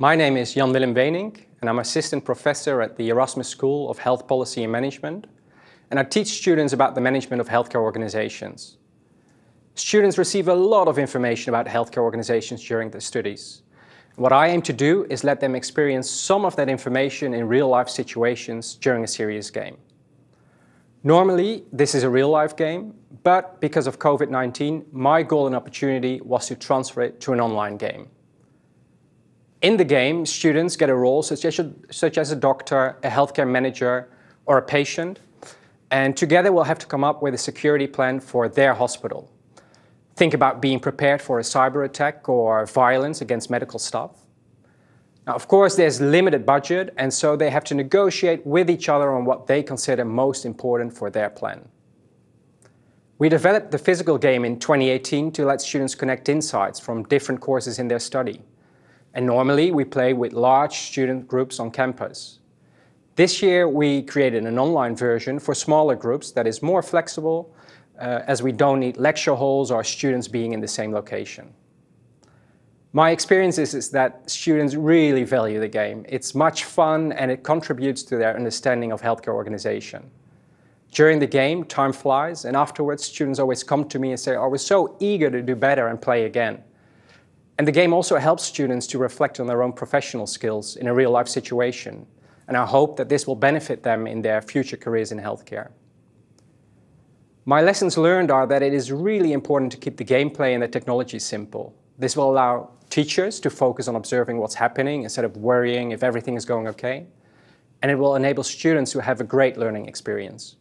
My name is Jan Willem Wenink, and I'm assistant professor at the Erasmus School of Health Policy and Management. And I teach students about the management of healthcare organizations. Students receive a lot of information about healthcare organizations during their studies. What I aim to do is let them experience some of that information in real life situations during a serious game. Normally, this is a real life game, but because of COVID 19, my goal and opportunity was to transfer it to an online game. In the game, students get a role such as, such as a doctor, a healthcare manager, or a patient, and together we'll have to come up with a security plan for their hospital. Think about being prepared for a cyber attack or violence against medical staff. Now, of course, there's limited budget, and so they have to negotiate with each other on what they consider most important for their plan. We developed the physical game in 2018 to let students connect insights from different courses in their study. And normally we play with large student groups on campus. This year we created an online version for smaller groups that is more flexible uh, as we don't need lecture halls or students being in the same location. My experience is, is that students really value the game. It's much fun and it contributes to their understanding of healthcare organization. During the game, time flies, and afterwards students always come to me and say, oh, we're so eager to do better and play again. And the game also helps students to reflect on their own professional skills in a real life situation. And I hope that this will benefit them in their future careers in healthcare. My lessons learned are that it is really important to keep the gameplay and the technology simple. This will allow teachers to focus on observing what's happening instead of worrying if everything is going okay. And it will enable students to have a great learning experience.